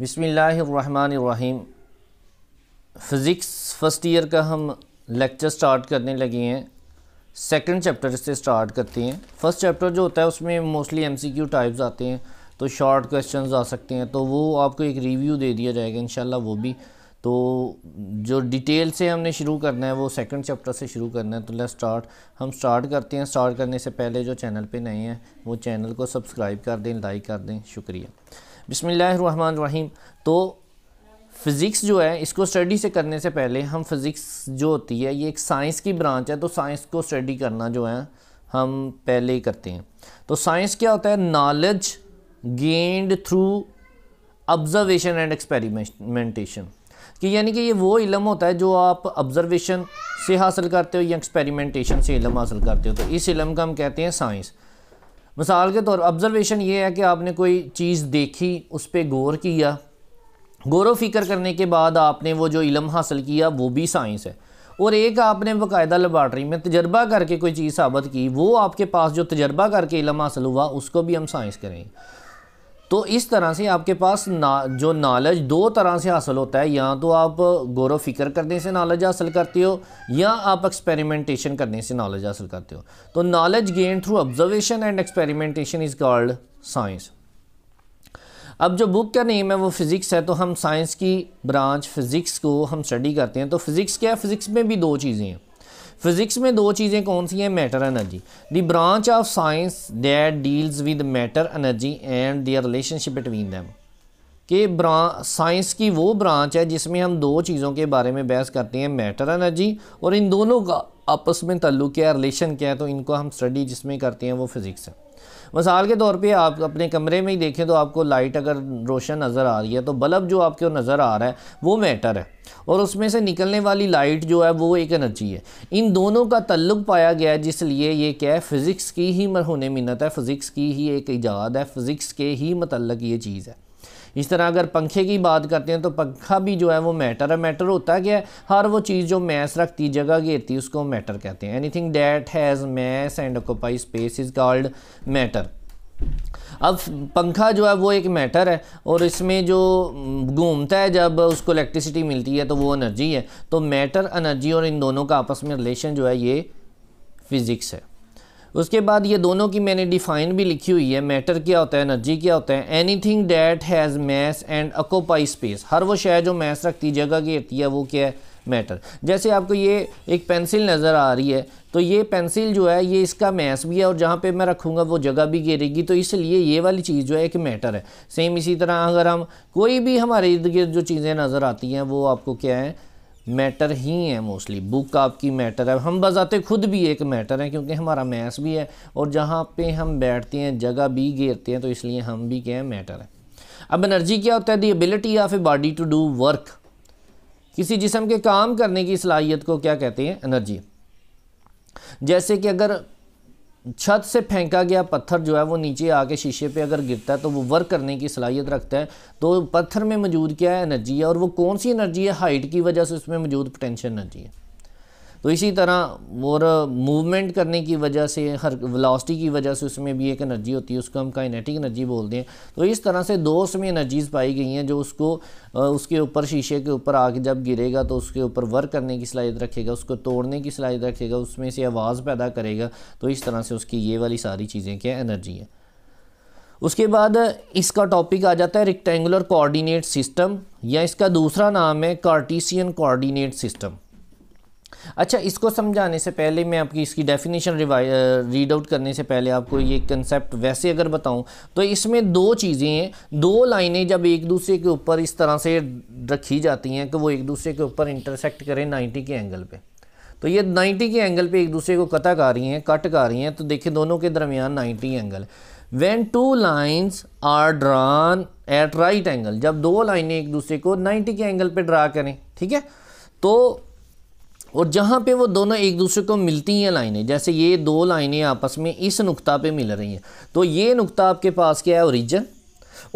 बिस्मिल्लाहिर्रहमानिर्रहीम physics first year का हम लेक्चर स्टार्ट करने लगे हैं सेकंड चैप्टर से स्टार्ट करते हैं फर्स्ट चैप्टर जो होता है उसमें मोस्टली एमसीक्यू टाइप्स आते हैं तो शॉर्ट क्वेश्चंस आ सकते हैं तो वो आपको एक रिव्यू दे दिया जाएगा इन वो भी तो जो डिटेल से हमने शुरू करना है वो सेकंड चैप्टर से शुरू करना है तो लेट्स स्टार्ट हम स्टार्ट करते हैं स्टार्ट करने से पहले जो चैनल पे नए हैं वो चैनल को सब्सक्राइब कर दें लाइक कर दें शुक्रिया बिसमीम तो फ़िज़िक्स जो है इसको स्टडी से करने से पहले हम फ़िज़िक्स जो होती है ये एक साइंस की ब्रांच है तो साइंस को स्टडी करना जो है हम पहले ही करते हैं तो साइंस क्या होता है knowledge gained through observation and experimentation कि यानी कि ये वो इलम होता है जो आप ऑब्जर्वेशन से हासिल करते हो या एक्सपेरिमेंटेशन से इलम हासिल करते हो तो इस इलम का हम कहते हैं साइंस मिसाल के तौर ऑब्ज़रवेशन ये है कि आपने कोई चीज़ देखी उस पर गौर किया गौर फिक्र करने के बाद आपने वो जो इलम हासिल किया वो भी साइंस है और एक आपने बाकायदा लेबार्ट्री में तजर्बा करके कोई चीज़ साबित की वो आपके पास जो तजर्बा करके इलम हासिल हुआ उसको भी हम साइंस करेंगे तो इस तरह से आपके पास ना जो नॉलेज दो तरह से हासिल होता है या तो आप गौर फिक्र करने से नॉलेज हासिल करते हो या आप एक्सपेरिमेंटेशन करने से नॉलेज हासिल करते हो तो knowledge gain through observation and experimentation is called science अब जो बुक का नेम है वो फ़िज़िक्स है तो हम साइंस की ब्रांच फ़िज़िक्स को हम स्टडी करते हैं तो फ़िज़िक्स क्या है फ़िज़िक्स में भी दो चीज़ें हैं फिज़िक्स में दो चीज़ें कौन सी हैं matter energy the branch of science that deals with matter energy and their relationship between them के ब्रां साइंस की वो ब्रांच है जिसमें हम दो चीज़ों के बारे में बहस करते हैं मैटर एनर्जी और इन दोनों का आपस में तल्लुक़ क्या रिलेशन क्या है तो इनको हम स्टडी जिसमें करते हैं वो फिज़िक्स है मिसाल के तौर पे आप अपने कमरे में ही देखें तो आपको लाइट अगर रोशन नज़र आ रही है तो बल्ब जो आपके नज़र आ रहा है वो मैटर है और उसमें से निकलने वाली लाइट जो है वो एक एनर्जी है इन दोनों का तल्लुक पाया गया है जिसलिए ये क्या है फ़िज़िक्स की ही मरहून मिनत है फ़िज़िक्स की ही एक ईजाद है फ़िज़िक्स के ही मतलब ये चीज़ है इस तरह अगर पंखे की बात करते हैं तो पंखा भी जो है वो मैटर है मैटर होता क्या है हर वो चीज़ जो मैस रखती जगह घेरती उसको मैटर कहते हैं anything that has mass and occupy space is called matter अब पंखा जो है वो एक मैटर है और इसमें जो घूमता है जब उसको इलेक्ट्रिसिटी मिलती है तो वो एनर्जी है तो मैटर एनर्जी और इन दोनों का आपस में रिलेशन जो है ये फिज़िक्स है उसके बाद ये दोनों की मैंने डिफ़ाइन भी लिखी हुई है मैटर क्या होता है एनर्जी क्या होता है anything that has mass and occupy space हर वो शायद जो मैस रखती जगह की रहती है वो क्या है मैटर जैसे आपको ये एक पेंसिल नज़र आ रही है तो ये पेंसिल जो है ये इसका मैस भी है और जहाँ पे मैं रखूँगा वो जगह भी गिरेगी तो इसलिए ये वाली चीज़ जो है एक मैटर है सेम इसी तरह अगर हम कोई भी हमारे इर्द गिर्द जो चीज़ें नज़र आती हैं वो आपको क्या है मैटर ही हैं मोस्टली बुक आपकी मैटर है हम बजाते खुद भी एक मैटर है क्योंकि हमारा मैथ्स भी है और जहाँ पे हम बैठते हैं जगह भी घेरते हैं तो इसलिए हम भी क्या है मैटर है अब एनर्जी क्या होता है the ability of a body to do work किसी जिसम के काम करने की सलाहियत को क्या कहते हैं एनर्जी जैसे कि अगर छत से फेंका गया पत्थर जो है वो नीचे आके शीशे पे अगर गिरता है तो वो वर्क करने की सलाहियत रखता है तो पत्थर में मौजूद क्या है एनर्जी है और वो कौन सी एनर्जी है हाइट की वजह से उसमें मौजूद पोटेंशियल एनर्जी है तो इसी तरह और मूवमेंट करने की वजह से हर वेलोसिटी की वजह से उसमें भी एक एनर्जी होती है उसको हम काइनेटिक एनर्जी बोलते हैं तो इस तरह से दो उसमें एनर्जीज़ पाई गई हैं जो उसको उसके ऊपर शीशे के ऊपर आके जब गिरेगा तो उसके ऊपर वर्क करने की सलाहियत रखेगा उसको तोड़ने की सलाहियत रखेगा उसमें से आवाज़ पैदा करेगा तो इस तरह से उसकी ये वाली सारी चीज़ें क्या एनर्जी है उसके बाद इसका टॉपिक आ जाता है रेक्टेंगुलर कोऑर्डिनेट सिस्टम या इसका दूसरा नाम है कार्टिसियन कोऑर्डिनेट सिस्टम अच्छा इसको समझाने से पहले मैं आपकी इसकी डेफिनेशन रीड आउट करने से पहले आपको ये कंसेप्ट वैसे अगर बताऊं तो इसमें दो चीज़ें हैं दो लाइनें जब एक दूसरे के ऊपर इस तरह से रखी जाती हैं कि तो वो एक दूसरे के ऊपर इंटरसेक्ट करें 90 के एंगल पे तो ये 90 के एंगल पे एक दूसरे को कता कर रही हैं कट कर रही हैं तो देखिए दोनों के दरमियान ninety angle when two lines are drawn at right angle जब दो लाइनें एक दूसरे को नाइन्टी के एंगल पर ड्रा करें ठीक है तो और जहाँ पे वो दोनों एक दूसरे को मिलती हैं लाइनें जैसे ये दो लाइनें आपस में इस नुकता पे मिल रही हैं तो ये नुकता आपके पास क्या है ओरिजिन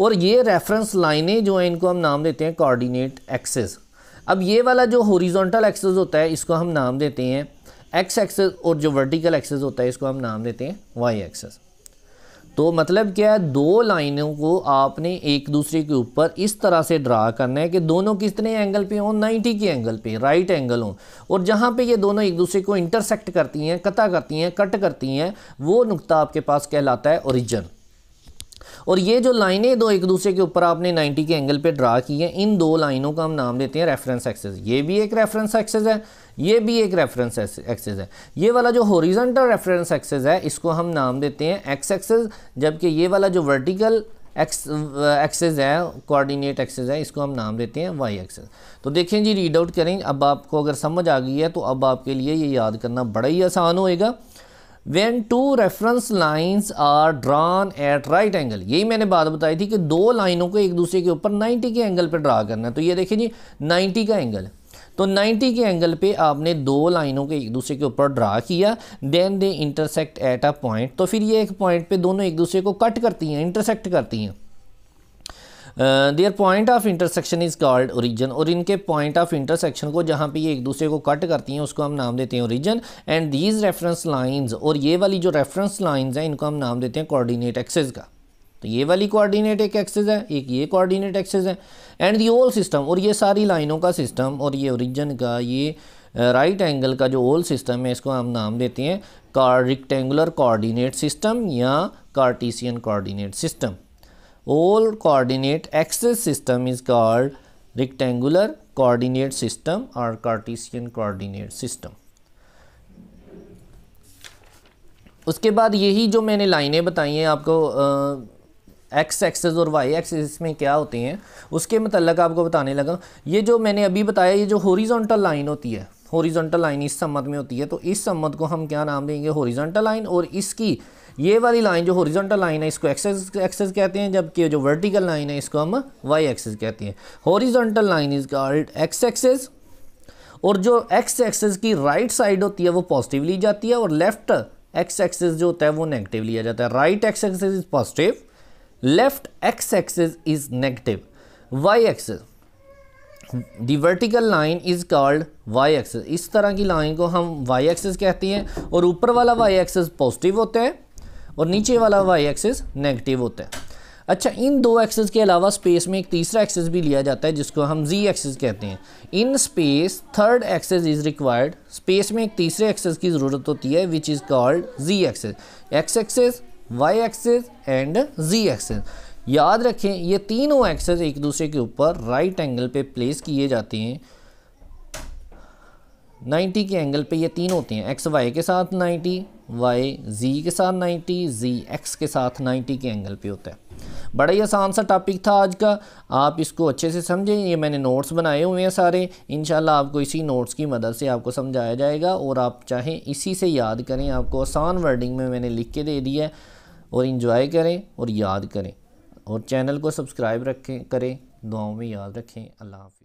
और ये रेफरेंस लाइनें जो हैं इनको हम नाम देते हैं कोऑर्डिनेट एक्सेस अब ये वाला जो हॉरिजॉन्टल एक्सेस होता है इसको हम नाम देते हैं एक्स एक्सेस और जो वर्टिकल एक्सेस होता है इसको हम नाम देते हैं वाई एक्सेस तो मतलब क्या है दो लाइनों को आपने एक दूसरे के ऊपर इस तरह से ड्रा करना है कि दोनों कितने एंगल पे हों 90 के एंगल पे राइट एंगल हों और जहाँ पे ये दोनों एक दूसरे को इंटरसेक्ट करती हैं कता करती हैं कट करती हैं वो नुक्ता आपके पास कहलाता है ओरिजन और ये जो लाइनें दो एक दूसरे के ऊपर आपने 90 के एंगल पे ड्रा की हैं इन दो लाइनों का हम नाम देते हैं रेफरेंस एक्सेस ये भी एक रेफरेंस एक्सेस है ये भी एक रेफरेंस एक्सेस है ये वाला जो हॉरिजॉन्टल रेफरेंस एक्सेस है इसको हम नाम देते हैं एक्स एक्सेस जबकि ये वाला जो वर्टिकल एक्स एक्सेस है कोऑर्डिनेट एक्सेस है इसको हम नाम देते हैं वाई एक्सेस तो देखें जी रीड आउट करें अब आपको अगर समझ आ गई है तो अब आपके लिए ये याद करना बड़ा ही आसान होएगा when two reference lines are drawn at right angle यही मैंने बात बताई थी कि दो लाइनों को एक दूसरे के ऊपर 90 के एंगल पर ड्रा करना है तो ये देखें जी 90 का एंगल है तो 90 के एंगल पे आपने दो लाइनों के एक दूसरे के ऊपर ड्रा किया then they intersect at a point तो फिर ये एक पॉइंट पे दोनों एक दूसरे को कट करती हैं इंटरसेक्ट करती हैं their point of intersection is called origin और इनके पॉइंट ऑफ इंटरसेक्शन को जहाँ पे ये एक दूसरे को कट करती हैं उसको हम नाम देते हैं origin and these reference lines और ये वाली जो रेफरेंस लाइन्स हैं इनको हम नाम देते हैं कोऑर्डिनेट एक्सेस का तो ये वाली कोऑर्डिनेट एक एक्सेस है एक ये कोऑर्डिनेट एक्सेस है एंड दी ओल सिस्टम और ये सारी लाइनों का सिस्टम और ये ओरिजिन का ये राइट uh, right एंगल का जो ओल सिस्टम है इसको हम नाम देते हैं कार रिक्टेंगुलर कोऑर्डिनेट सिस्टम या Cartesian coordinate system whole coordinate axis system is called rectangular coordinate system और कार्टीसियन कोऑर्डिनेट सिस्टम उसके बाद यही जो मैंने लाइनें बताई हैं आपको आ, uh, एक्स एक्सेस और वाई एक्सेस में क्या होते हैं उसके मतलब आपको बताने लगा ये जो मैंने अभी बताया ये जो हॉरिजॉन्टल लाइन होती है हॉरिजॉन्टल लाइन इस सम्मत में होती है तो इस सम्मत को हम क्या नाम देंगे हॉरिजॉन्टल लाइन और इसकी ये वाली लाइन जो हॉरिजॉन्टल लाइन है इसको एक्सेस एक्सेस कहते हैं जबकि जो वर्टिकल लाइन है इसको हम वाई एक्सेस कहते हैं horizontal line is called X axis और जो एक्स एक्सेस की राइट साइड होती है वो पॉजिटिव ली जाती है और लेफ्ट एक्स एक्सेस जो होता है वो नेगेटिव लिया जाता है right X axis is positive left X axis is negative Y axis the vertical line is called Y axis इस तरह की लाइन को हम वाई एक्सेस कहते हैं और ऊपर वाला वाई एक्सेस पॉजिटिव होता है और नीचे वाला वाई एक्सेस नेगेटिव होता है अच्छा इन दो एक्सेस के अलावा स्पेस में एक तीसरा एक्सेस भी लिया जाता है जिसको हम जी एक्सेस कहते हैं in space third axis is required space में एक तीसरे एक्सेस की ज़रूरत होती है which is called Z axis X axis Y axis and Z axis याद रखें ये तीनों एक्सेस एक दूसरे के ऊपर राइट एंगल पे प्लेस किए जाते हैं 90 के एंगल पे ये तीन होते हैं एक्स वाई के साथ 90 वाई जी के साथ 90 जी एक्स के साथ 90 के एंगल पे होता है बड़ा ही आसान सा टॉपिक था आज का आप इसको अच्छे से समझें ये मैंने नोट्स बनाए हुए हैं सारे इन आपको इसी नोट्स की मदद से आपको समझाया जाएगा और आप चाहें इसी से याद करें आपको आसान वर्डिंग में मैंने लिख के दे दिया है और इन्जॉय करें और याद करें और चैनल को सब्सक्राइब रखें करें दुआओं में याद रखें अल्लाह हाफि